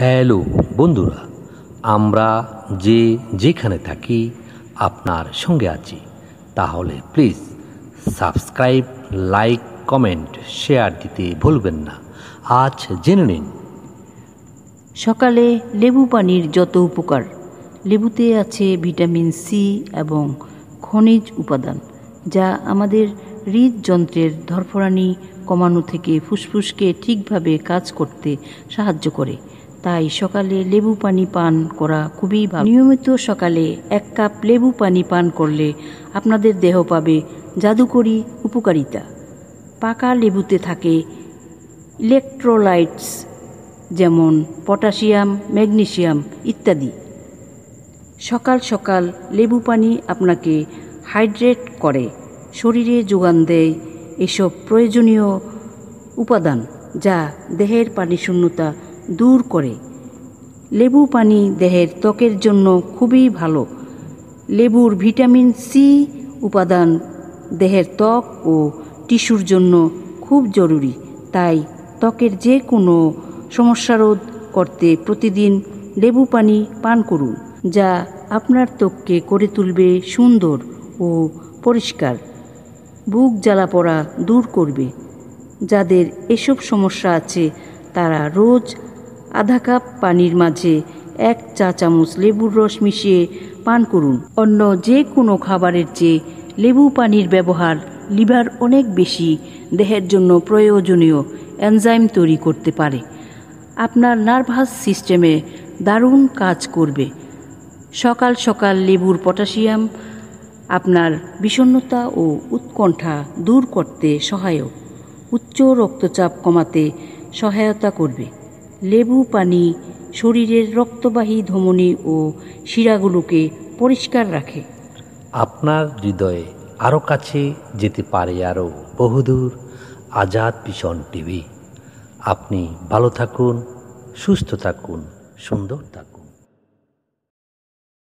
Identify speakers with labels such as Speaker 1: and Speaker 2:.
Speaker 1: hello বন্ধুরা আমরা যে যেখানে থাকি আপনার সঙ্গে আছি তাহলে please subscribe like comment share দিতে ভুলবেন না আজ জেনে নিন
Speaker 2: সকালে লেবু পানির যত উপকার লেবুতে আছে ভিটামিন সি এবং খনিজ উপাদান যা আমাদের হৃদযন্ত্রের ধরফরানি কমানো থেকে ফুসফুসকে ঠিকভাবে কাজ করতে সাহায্য করে তাই সকালে লেবু পানি পান করা খুবই ভালো নিয়মিত সকালে এক কাপ লেবু পানি পান করলে আপনাদের দেহ পাবে জাদুকরি উপকারিতা পাকা লেবুতে থাকে ইলেকট্রোলাইটস যেমন পটাশিয়াম ম্যাগনেশিয়াম ইত্যাদি সকাল সকাল লেবু পানি আপনাকে হাইড্রেট করে শরীরে যোগান দেয় এসব প্রয়োজনীয় উপাদান যা দেহের পানিশূন্যতা দূর করে লেবু পানি দেহের ত্বকের জন্য খুবই ভালো লেবুর ভিটামিন সি উপাদান দেহের ত্বক ও টিস্যুর জন্য খুব জরুরি তাই ত্বকের যে কোনো সমস্যারোধ করতে প্রতিদিন লেবু পানি পান করুন যা আপনার ত্বককে করে তুলবে সুন্দর ও পরিষ্কার বুক জ্বালা পড়া দূর করবে যাদের এসব সমস্যা আছে তারা রোজ আধা কাপ পানির মাঝে এক চা চামচ লেবুর রস মিশিয়ে পান করুন অন্য যে কোনো খাবারের চেয়ে লেবু পানির ব্যবহার লিভার অনেক বেশি দেহের জন্য প্রয়োজনীয় এনজাইম তৈরি করতে পারে আপনার নার্ভাস সিস্টেমে দারুণ কাজ করবে সকাল সকাল লেবুর পটাশিয়াম আপনার বিষণ্নতা ও উৎকণ্ঠা দূর করতে সহায়ক উচ্চ রক্তচাপ কমাতে সহায়তা করবে লেবু পানি শরীরের রক্তবাহী ধমনী ও শিরাগুলোকে পরিষ্কার রাখে
Speaker 1: আপনার হৃদয়ে আরও কাছে যেতে পারে আরও বহুদূর আজাদ পিছন টিভি আপনি ভালো থাকুন সুস্থ থাকুন সুন্দর থাকুন